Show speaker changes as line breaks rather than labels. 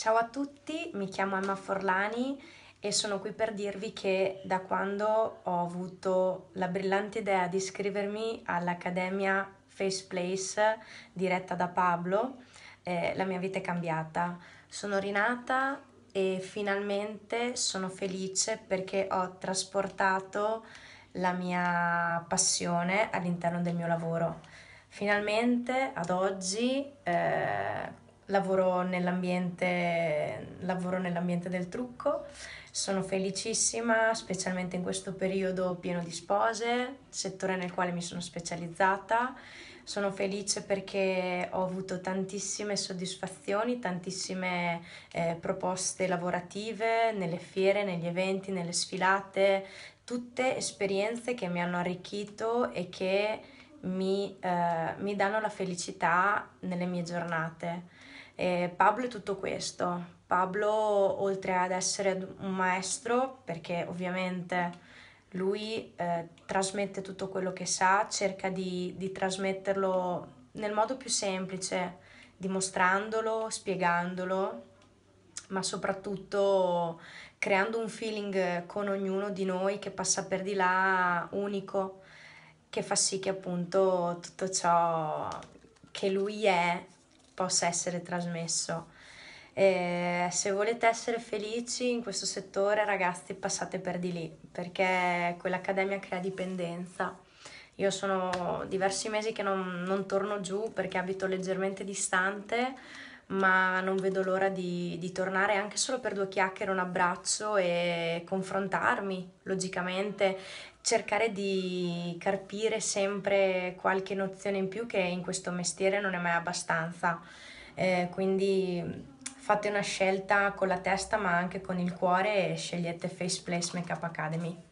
Ciao a tutti, mi chiamo Emma Forlani e sono qui per dirvi che da quando ho avuto la brillante idea di iscrivermi all'Accademia Face Place diretta da Pablo, eh, la mia vita è cambiata. Sono rinata e finalmente sono felice perché ho trasportato la mia passione all'interno del mio lavoro. Finalmente ad oggi eh, lavoro nell'ambiente, lavoro nell'ambiente del trucco, sono felicissima, specialmente in questo periodo pieno di spose, settore nel quale mi sono specializzata. Sono felice perché ho avuto tantissime soddisfazioni, tantissime eh, proposte lavorative nelle fiere, negli eventi, nelle sfilate, tutte esperienze che mi hanno arricchito e che mi, eh, mi danno la felicità nelle mie giornate. Eh, Pablo è tutto questo. Pablo, oltre ad essere un maestro, perché ovviamente lui eh, trasmette tutto quello che sa, cerca di, di trasmetterlo nel modo più semplice, dimostrandolo, spiegandolo, ma soprattutto creando un feeling con ognuno di noi che passa per di là unico, che fa sì che appunto tutto ciò che lui è possa essere trasmesso. E se volete essere felici in questo settore, ragazzi, passate per di lì, perché quell'accademia crea dipendenza. Io sono diversi mesi che non, non torno giù perché abito leggermente distante, ma non vedo l'ora di, di, tornare anche solo per due chiacchiere, un abbraccio e confrontarmi, logicamente, cercare di carpire sempre qualche nozione in più che in questo mestiere non è mai abbastanza. Eh, quindi fate una scelta con la testa ma anche con il cuore e scegliete Face Faceplace Makeup Academy.